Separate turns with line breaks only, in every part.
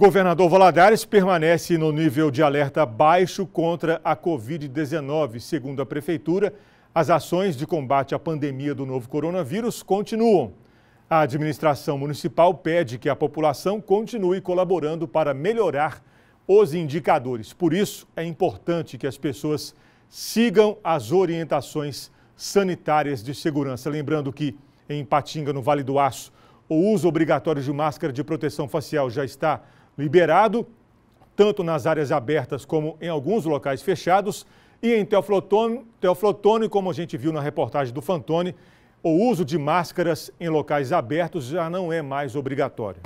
Governador Valadares permanece no nível de alerta baixo contra a Covid-19. Segundo a Prefeitura, as ações de combate à pandemia do novo coronavírus continuam. A administração municipal pede que a população continue colaborando para melhorar os indicadores. Por isso, é importante que as pessoas sigam as orientações sanitárias de segurança. Lembrando que em Patinga, no Vale do Aço, o uso obrigatório de máscara de proteção facial já está liberado, tanto nas áreas abertas como em alguns locais fechados. E em Teoflotone, Teoflotone como a gente viu na reportagem do Fantoni, o uso de máscaras em locais abertos já não é mais obrigatório.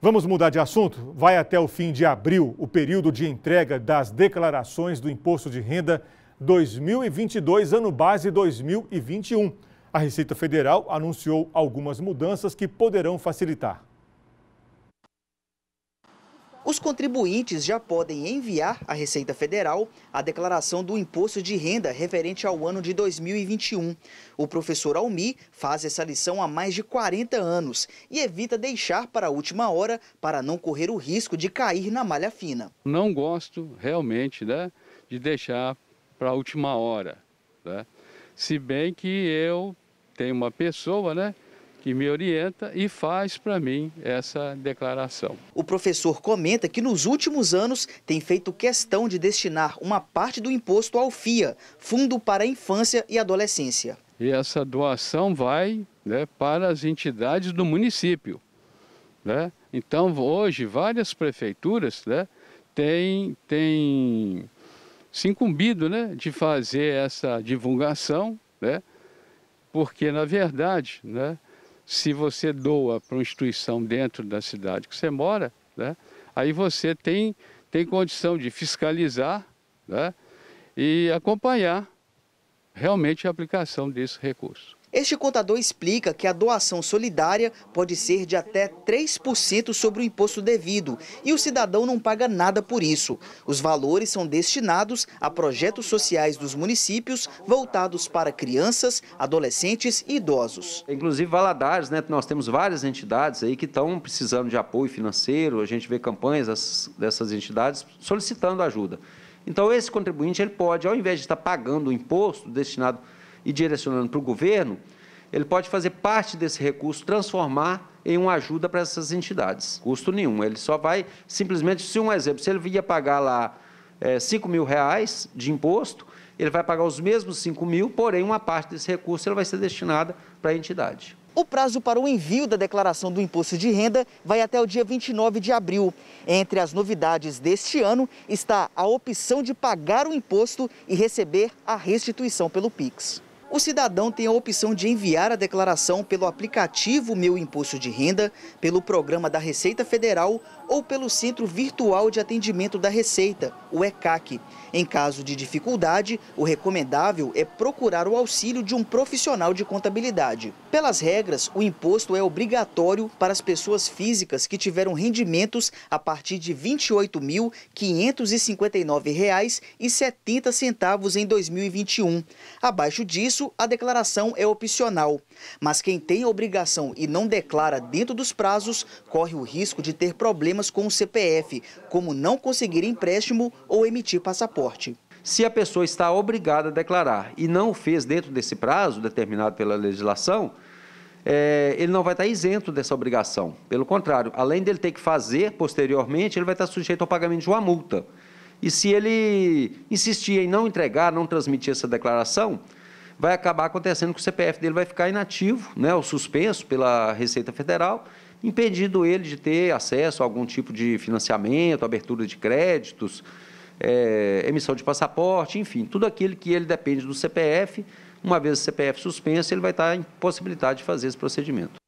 Vamos mudar de assunto? Vai até o fim de abril o período de entrega das declarações do Imposto de Renda 2022, ano base 2021. A Receita Federal anunciou algumas mudanças que poderão facilitar.
Os contribuintes já podem enviar à Receita Federal a declaração do imposto de renda referente ao ano de 2021. O professor Almi faz essa lição há mais de 40 anos e evita deixar para a última hora para não correr o risco de cair na malha fina.
Não gosto realmente né, de deixar para a última hora. Né? Se bem que eu tenho uma pessoa né, que me orienta e faz para mim essa declaração.
O professor comenta que nos últimos anos tem feito questão de destinar uma parte do imposto ao FIA, Fundo para a Infância e Adolescência.
E essa doação vai né, para as entidades do município. Né? Então, hoje, várias prefeituras né, têm, têm se incumbido né, de fazer essa divulgação, né, porque, na verdade, né, se você doa para uma instituição dentro da cidade que você mora, né, aí você tem, tem condição de fiscalizar né, e acompanhar realmente a aplicação desse recurso.
Este contador explica que a doação solidária pode ser de até 3% sobre o imposto devido e o cidadão não paga nada por isso. Os valores são destinados a projetos sociais dos municípios voltados para crianças, adolescentes e idosos.
Inclusive Valadares, né, nós temos várias entidades aí que estão precisando de apoio financeiro, a gente vê campanhas dessas entidades solicitando ajuda. Então esse contribuinte ele pode, ao invés de estar pagando o imposto destinado e direcionando para o governo, ele pode fazer parte desse recurso, transformar em uma ajuda para essas entidades. Custo nenhum. Ele só vai, simplesmente, se um exemplo, se ele vier pagar lá é, 5 mil reais de imposto, ele vai pagar os mesmos 5 mil, porém uma parte desse recurso ela vai ser destinada para a entidade.
O prazo para o envio da declaração do imposto de renda vai até o dia 29 de abril. Entre as novidades deste ano está a opção de pagar o imposto e receber a restituição pelo Pix. O cidadão tem a opção de enviar a declaração pelo aplicativo Meu Imposto de Renda, pelo programa da Receita Federal ou pelo Centro Virtual de Atendimento da Receita, o ECAC. Em caso de dificuldade, o recomendável é procurar o auxílio de um profissional de contabilidade. Pelas regras, o imposto é obrigatório para as pessoas físicas que tiveram rendimentos a partir de R$ 28.559,70 em 2021. Abaixo disso, isso, a declaração é opcional. Mas quem tem obrigação e não declara dentro dos prazos, corre o risco de ter problemas com o CPF, como não conseguir empréstimo ou emitir passaporte.
Se a pessoa está obrigada a declarar e não o fez dentro desse prazo determinado pela legislação, é, ele não vai estar isento dessa obrigação. Pelo contrário, além dele ter que fazer posteriormente, ele vai estar sujeito ao pagamento de uma multa. E se ele insistir em não entregar, não transmitir essa declaração, vai acabar acontecendo que o CPF dele vai ficar inativo, né, ou suspenso pela Receita Federal, impedindo ele de ter acesso a algum tipo de financiamento, abertura de créditos, é, emissão de passaporte, enfim, tudo aquilo que ele depende do CPF, uma vez o CPF suspenso, ele vai estar impossibilitado de fazer esse procedimento.